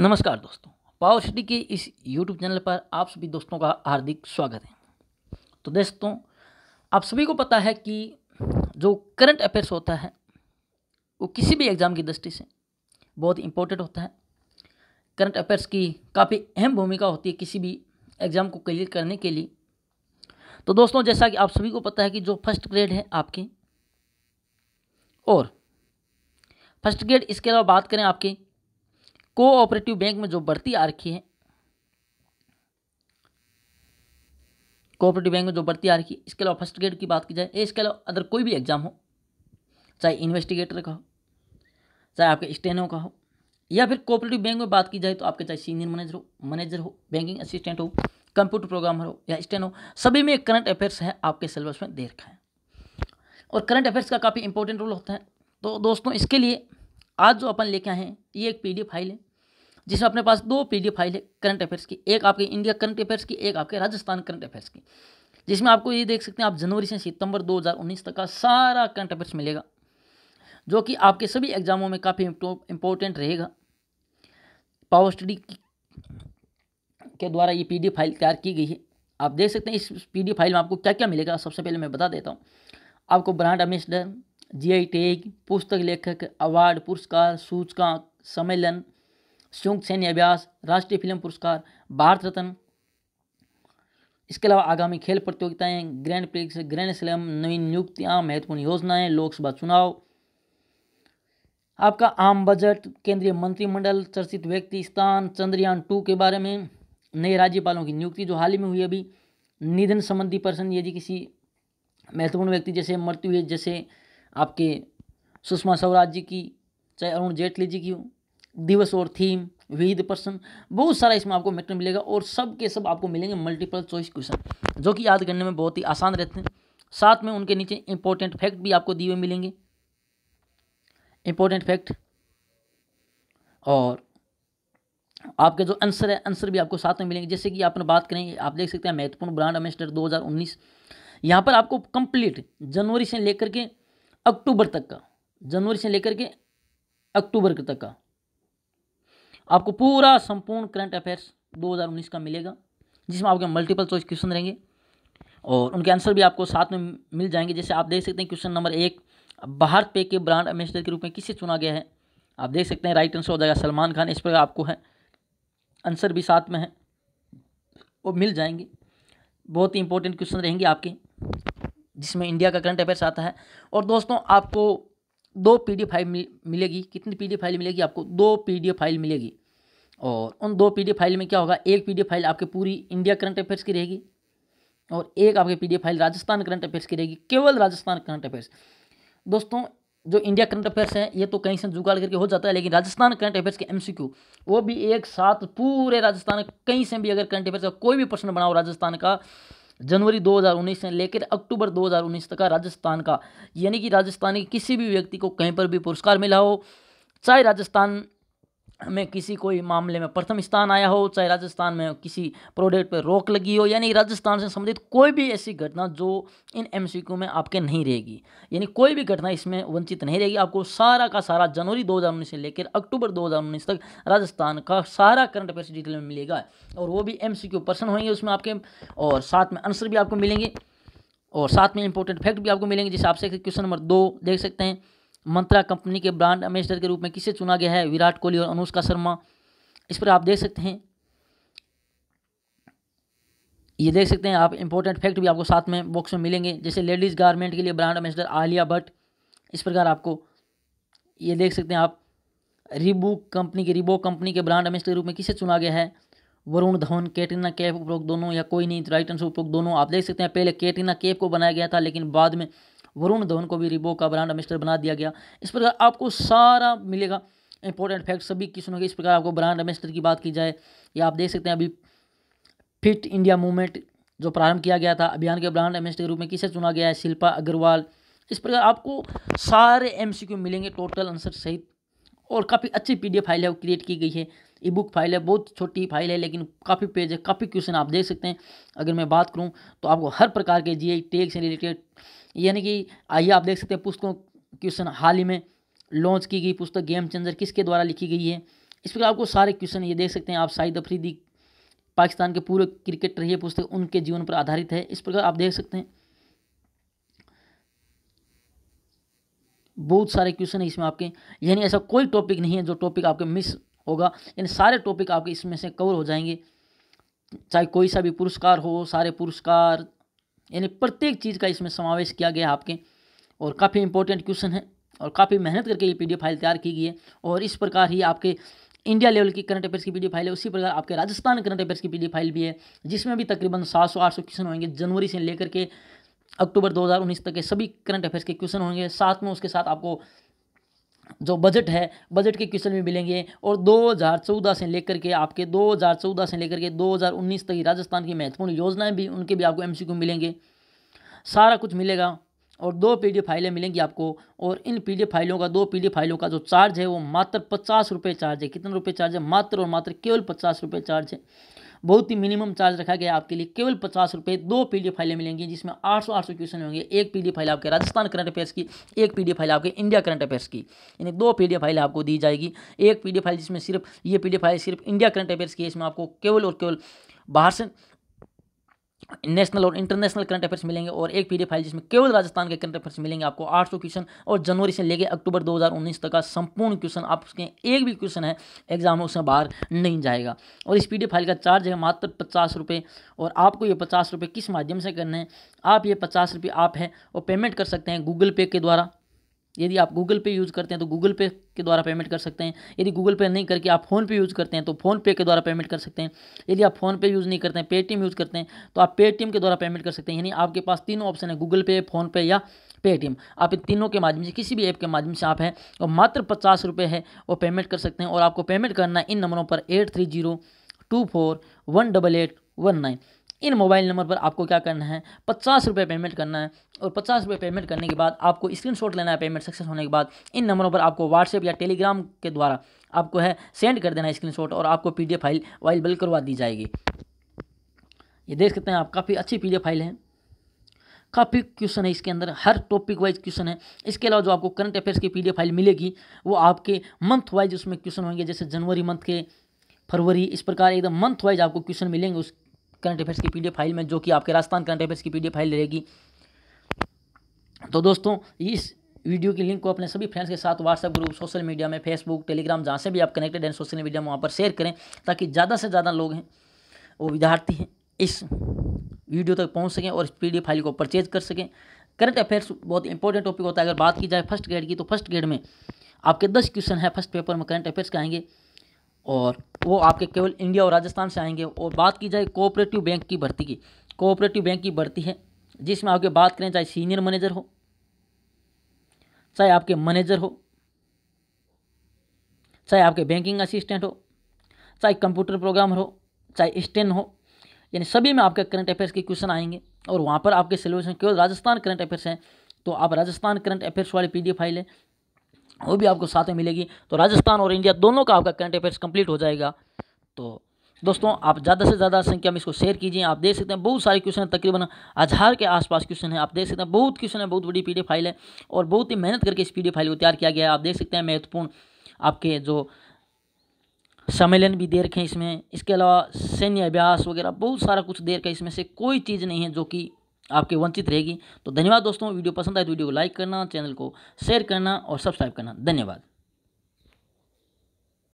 नमस्कार दोस्तों power city के इस यूट्यूब चैनल पर आप सभी दोस्तों का हार्दिक स्वागत है तो दोस्तों आप सभी को पता है कि जो करंट अफेयर्स होता है वो किसी भी एग्ज़ाम की दृष्टि से बहुत इम्पोर्टेंट होता है करंट अफेयर्स की काफ़ी अहम भूमिका होती है किसी भी एग्ज़ाम को क्लियर करने के लिए तो दोस्तों जैसा कि आप सभी को पता है कि जो फर्स्ट ग्रेड है आपके और फर्स्ट ग्रेड इसके अलावा बात करें आपकी कोऑपरेटिव बैंक में जो बढ़ती आ रखी है कोऑपरेटिव बैंक में जो बढ़ती आ रखी है इसके अलावा फर्स्ट ग्रेड की बात की जाए इसके अलावा अदर कोई भी एग्जाम हो चाहे इन्वेस्टिगेटर का हो चाहे आपके स्टेनो का हो या फिर कोऑपरेटिव बैंक में बात की जाए तो आपके चाहे सीनियर मैनेजर हो मैनेजर हो बैंकिंग असिस्टेंट हो कंप्यूटर प्रोग्रामर हो या स्टेनो सभी में करंट अफेयर्स है आपके सिलेबस में दे रखा है और करंट अफेयर्स का काफ़ी इंपॉर्टेंट रोल होता है तो दोस्तों इसके लिए आज जो अपन लेके आए हैं ये एक पीडीएफ फाइल है जिसमें अपने पास दो पीडीएफ फाइल है करंट अफेयर्स की एक आपके इंडिया करंट अफेयर्स की एक आपके राजस्थान करंट अफेयर्स की जिसमें आपको ये देख सकते हैं आप जनवरी से सितंबर 2019 तक का सारा करंट अफेयर्स मिलेगा जो कि आपके सभी एग्जामों में काफ़ी इंपॉर्टेंट रहेगा पावर स्टडी के द्वारा ये पी फाइल तैयार की गई है आप देख सकते हैं इस पी फाइल में आपको क्या क्या मिलेगा सबसे पहले मैं बता देता हूँ आपको ब्रांड एम्बेसडर जीआई टैग पुस्तक लेखक अवार्ड पुरस्कार सूचकांक सम्मेलन संयुक्त सैन्य अभ्यास राष्ट्रीय फिल्म पुरस्कार भारत रत्न इसके अलावा आगामी खेल प्रतियोगिताएं ग्रैंड प्रिक्स ग्रैंड स्लैम नवीन नियुक्तियां महत्वपूर्ण योजनाएं लोकसभा चुनाव आपका आम बजट केंद्रीय मंत्रिमंडल चर्चित व्यक्ति स्थान चंद्रयान टू के बारे में नए राज्यपालों की नियुक्ति जो हाल ही में हुई अभी निधन संबंधी पर्सन यदि किसी महत्वपूर्ण व्यक्ति जैसे मृत्यु हुई जैसे आपके सुषमा स्वराज जी की चाहे अरुण जेटली जी की दिवस और थीम विद पर्सन बहुत सारा इसमें आपको मेटर मिलेगा और सब के सब आपको मिलेंगे मल्टीपल चॉइस क्वेश्चन जो कि याद करने में बहुत ही आसान रहते हैं साथ में उनके नीचे इंपॉर्टेंट फैक्ट भी आपको दिए मिलेंगे इंपॉर्टेंट फैक्ट और आपके जो आंसर है आंसर भी आपको साथ में मिलेंगे जैसे कि आप बात करें आप देख सकते हैं महत्वपूर्ण ब्रांड एम्बेसडर 2019 यहाँ पर आपको कंप्लीट जनवरी से लेकर के अक्टूबर तक का जनवरी से लेकर के अक्टूबर तक का आपको पूरा संपूर्ण करंट अफेयर्स 2019 का मिलेगा जिसमें आपके मल्टीपल चॉइस क्वेश्चन रहेंगे और उनके आंसर भी आपको साथ में मिल जाएंगे जैसे आप देख सकते हैं क्वेश्चन नंबर एक भारत पे के ब्रांड एम्बेसडर के रूप में किसे चुना गया है आप देख सकते हैं राइट आंसर हो जाएगा सलमान खान इस पर आपको है आंसर भी साथ में है वो मिल जाएंगे बहुत ही इंपॉर्टेंट क्वेश्चन रहेंगे आपके जिसमें इंडिया का करंट अफेयर्स आता है और दोस्तों आपको दो पी डी फाइल मिलेगी कितनी पी डी फाइल मिलेगी आपको दो पी डी फाइल मिलेगी और उन दो पी डी फाइल में क्या होगा एक पी डी फाइल आपके पूरी इंडिया करंट अफेयर्स की रहेगी और एक आपके P D file Rajasthan current affairs की रहेगी केवल राजस्थान करंट अफेयर्स दोस्तों जो इंडिया करंट अफेयर्स है ये तो कहीं से जुगाड़ करके हो जाता है लेकिन राजस्थान करंट अफेयर्स के एमसीक्यू वो भी एक साथ पूरे राजस्थान कहीं से भी अगर करंट अफेयर्स का कोई भी प्रश्न बनाओ राजस्थान का जनवरी 2019 से लेकर अक्टूबर 2019 तक का राजस्थान का यानी कि राजस्थान के किसी भी व्यक्ति को कहीं पर भी पुरस्कार मिला हो चाहे राजस्थान में किसी कोई मामले में प्रथम स्थान आया हो चाहे राजस्थान में किसी प्रोडक्ट पर रोक लगी हो यानी राजस्थान से संबंधित कोई भी ऐसी घटना जो इन एम में आपके नहीं रहेगी यानी कोई भी घटना इसमें वंचित नहीं रहेगी आपको सारा का सारा जनवरी 2019 से लेकर अक्टूबर 2019 तक राजस्थान का सारा करंट अफेयर्स डिटेल में मिलेगा और वो भी एम पर्सन होंगे उसमें आपके और साथ में आंसर भी आपको मिलेंगे और साथ में इंपॉर्टेंट फैक्ट भी आपको मिलेंगे जिस आपसे क्वेश्चन नंबर दो देख सकते हैं मंत्रा कंपनी के ब्रांड एम्बेसडर के रूप में किसे चुना गया है विराट कोहली और अनुष्का शर्मा इस पर आप देख सकते हैं ये देख सकते हैं आप इंपॉर्टेंट फैक्ट भी आपको साथ में बॉक्स में मिलेंगे जैसे लेडीज़ गारमेंट के लिए ब्रांड एम्बेसडर आलिया भट्ट इस प्रकार आपको ये देख सकते हैं आप रिबुक कंपनी के रिबो कंपनी के ब्रांड एम्बेसडर के रूप में किसे चुना गया है वरुण धवन कैटरीना कैफ उपरोक्त दोनों या कोई नहीं राइट आंसर उपरोक्त दोनों आप देख सकते हैं पहले कैटरीना कैफ को बनाया गया था लेकिन बाद में वरुण धवन को भी रिबो का ब्रांड एम्बेसडर बना दिया गया इस प्रकार आपको सारा मिलेगा इंपॉर्टेंट फैक्ट सभी की सुनोगे इस प्रकार आपको ब्रांड एम्बेसडर की बात की जाए या आप देख सकते हैं अभी फिट इंडिया मूवमेंट जो प्रारंभ किया गया था अभियान के ब्रांड एम्बेसडर के रूप में किसे चुना गया है शिल्पा अग्रवाल इस प्रकार आपको सारे क्यू मिलेंगे टोटल आंसर सहित और काफ़ी अच्छी एफ फाइल है वो क्रिएट की गई है ई बुक फाइल है बहुत छोटी फाइल है लेकिन काफ़ी पेज है काफ़ी क्वेश्चन आप देख सकते हैं अगर मैं बात करूँ तो आपको हर प्रकार के जी आई टेक से रिलेटेड यानी कि आइए आप देख सकते हैं पुस्तकों क्वेश्चन हाल ही में लॉन्च की गई पुस्तक गेम चेंजर किसके द्वारा लिखी गई है इस प्रकार आपको सारे क्वेश्चन ये देख सकते हैं आप शाहिद अफरीदी पाकिस्तान के पूर्व क्रिकेटर ये पुस्तक उनके जीवन पर आधारित है इस प्रकार आप देख सकते हैं बहुत सारे क्वेश्चन है इसमें आपके यानी ऐसा कोई टॉपिक नहीं है जो टॉपिक आपके मिस होगा यानी सारे टॉपिक आपके इसमें से कवर हो जाएंगे चाहे कोई सा भी पुरस्कार हो सारे पुरस्कार यानी प्रत्येक चीज़ का इसमें समावेश किया गया आपके और काफ़ी इंपॉर्टेंट क्वेश्चन है और काफ़ी मेहनत करके ये पी फाइल तैयार की गई है और इस प्रकार ही आपके इंडिया लेवल की करंट अफेयर्स की पी फाइल है उसी प्रकार आपके राजस्थान करंट अफेयर्स की पी फाइल भी है जिसमें भी तकरीबन सात सौ आठ सौ क्वेश्चन होंगे जनवरी से लेकर के अक्टूबर 2019 तक के सभी करंट अफेयर्स के क्वेश्चन होंगे साथ में उसके साथ आपको जो बजट है बजट के क्वेश्चन भी मिलेंगे और 2014 से लेकर के आपके 2014 से लेकर के 2019 तक राजस्थान की महत्वपूर्ण योजनाएं भी उनके भी आपको एमसीक्यू मिलेंगे सारा कुछ मिलेगा और दो पी फाइलें मिलेंगी आपको और इन पी फाइलों का दो पी फाइलों का जो चार्ज है वो मात्र पचास रुपये चार्ज है कितना रुपये चार्ज है मात्र और मात्र केवल पचास रुपये चार्ज है बहुत ही मिनिमम चार्ज रखा गया आपके लिए केवल पचास रुपये दो पी डी फाइलें मिलेंगी जिसमें आठ सौ आठ सौ क्वेश्चन होंगे एक पी डी फाइल आपके राजस्थान करंट अफेयर्स की एक पी डी फाइल आपके इंडिया करंट अफेयर्स की यानी दो पी डी फाइल आपको दी जाएगी एक पी डी फाइल जिसमें सिर्फ ये पी डी फाइल सिर्फ इंडिया करंट अफेयर्स की इसमें आपको केवल और केवल बाहर से नेशनल और इंटरनेशनल करंट अफेयर्स मिलेंगे और एक पीडीएफ फाइल जिसमें केवल राजस्थान के करंट अफेयर्स मिलेंगे आपको 800 क्वेश्चन और जनवरी से लेकर अक्टूबर 2019 तक का संपूर्ण क्वेश्चन आप उसके एक भी क्वेश्चन है एग्जाम में उसमें बाहर नहीं जाएगा और इस पीडीएफ फाइल का चार्ज है मात्र पचास रुपये और आपको ये पचास रुपये किस माध्यम से करना है आप ये पचास रुपये आप है और पेमेंट कर सकते हैं गूगल पे के द्वारा यदि आप गूगल पे यूज़ करते हैं तो गूगल पे के द्वारा पेमेंट कर सकते हैं यदि गूगल पे नहीं करके आप फ़ोन पे यूज़ करते हैं तो फ़ोन पे के द्वारा पेमेंट कर सकते हैं यदि आप फ़ोन पे यूज़ नहीं करते हैं पेटीएम यूज़ करते हैं तो आप पेटीएम के द्वारा पेमेंट कर सकते हैं यानी आपके पास तीनों ऑप्शन है गूगल पे फ़ोन पे या पेटीएम आप इन तीनों के माध्यम से किसी भी ऐप के माध्यम से आप हैं और मात्र पचास रुपये है वो पेमेंट कर सकते हैं और आपको पेमेंट करना है इन नंबरों पर eight three zero two four one double eight one nine इन मोबाइल नंबर पर आपको क्या करना है पचास रुपये पेमेंट करना है और पचास रुपये पेमेंट करने के बाद आपको स्क्रीनशॉट लेना है पेमेंट सक्सेस होने के बाद इन नंबरों पर आपको व्हाट्सएप या टेलीग्राम के द्वारा आपको है सेंड कर देना है शॉट और आपको पी फाइल अवेलेबल करवा दी जाएगी ये देख सकते हैं आप काफ़ी अच्छी पी फाइल है काफ़ी क्वेश्चन है इसके अंदर हर टॉपिक वाइज क्वेश्चन है इसके अलावा जो आपको करंट अफेयर्स की पीडीएफ फाइल मिलेगी वो आपके मंथ वाइज उसमें क्वेश्चन होंगे जैसे जनवरी मंथ के फरवरी इस प्रकार एकदम मंथ वाइज आपको क्वेश्चन मिलेंगे उस करंट अफेयर्स की पीडीएफ फाइल में जो कि आपके राजस्थान करंट अफेयर्स की पीडीएफ फाइल रहेगी तो दोस्तों इस वीडियो की लिंक को अपने सभी फ्रेंड्स के साथ व्हाट्सएप ग्रुप सोशल मीडिया में फेसबुक टेलीग्राम जहाँ से भी आप कनेक्टेड हैं सोशल मीडिया में वहाँ पर शेयर करें ताकि ज़्यादा से ज़्यादा लोग हैं वो विद्यार्थी हैं इस वीडियो तक पहुँच सकें और इस पी फाइल को परचेज कर सकें करंट अफेयर्स बहुत इंपॉर्टेंट टॉपिक होता है अगर बात की जाए फर्स्ट ग्रेड की तो फर्स्ट ग्रेड में आपके दस क्वेश्चन है फर्स्ट पेपर में करंट अफेयर्स के आएंगे और वो आपके केवल इंडिया और राजस्थान से आएंगे और बात की जाए कोऑपरेटिव बैंक की भर्ती की कोऑपरेटिव बैंक की भर्ती है जिसमें आपके बात करें चाहे सीनियर मैनेजर हो चाहे आपके मैनेजर हो चाहे आपके बैंकिंग असिस्टेंट हो चाहे कंप्यूटर प्रोग्रामर हो चाहे स्टेन हो यानी सभी में आपके करंट अफेयर्स के क्वेश्चन आएंगे और वहाँ पर आपके सिलेबस में केवल राजस्थान करंट अफेयर्स हैं तो आप राजस्थान करंट अफेयर्स वाली पी फाइल है वो भी आपको साथ में मिलेगी तो राजस्थान और इंडिया दोनों का आपका करंट अफेयर्स कंप्लीट हो जाएगा तो दोस्तों आप ज़्यादा से ज़्यादा संख्या में इसको शेयर कीजिए आप देख सकते हैं बहुत सारे क्वेश्चन हैं तकरीबन हज़ार के आसपास क्वेश्चन है आप देख सकते हैं बहुत क्वेश्चन है बहुत बड़ी पीडीएफ फाइल है और बहुत ही मेहनत करके इस पीडीएफ फाइल को तैयार किया गया है आप देख सकते हैं महत्वपूर्ण आपके जो सम्मेलन भी दे रखे हैं इसमें इसके अलावा सैन्य अभ्यास वगैरह बहुत सारा कुछ दे रखा है इसमें से कोई चीज़ नहीं है जो कि आपके वंचित रहेगी तो धन्यवाद दोस्तों वीडियो पसंद आए तो वीडियो को लाइक करना चैनल को शेयर करना और सब्सक्राइब करना धन्यवाद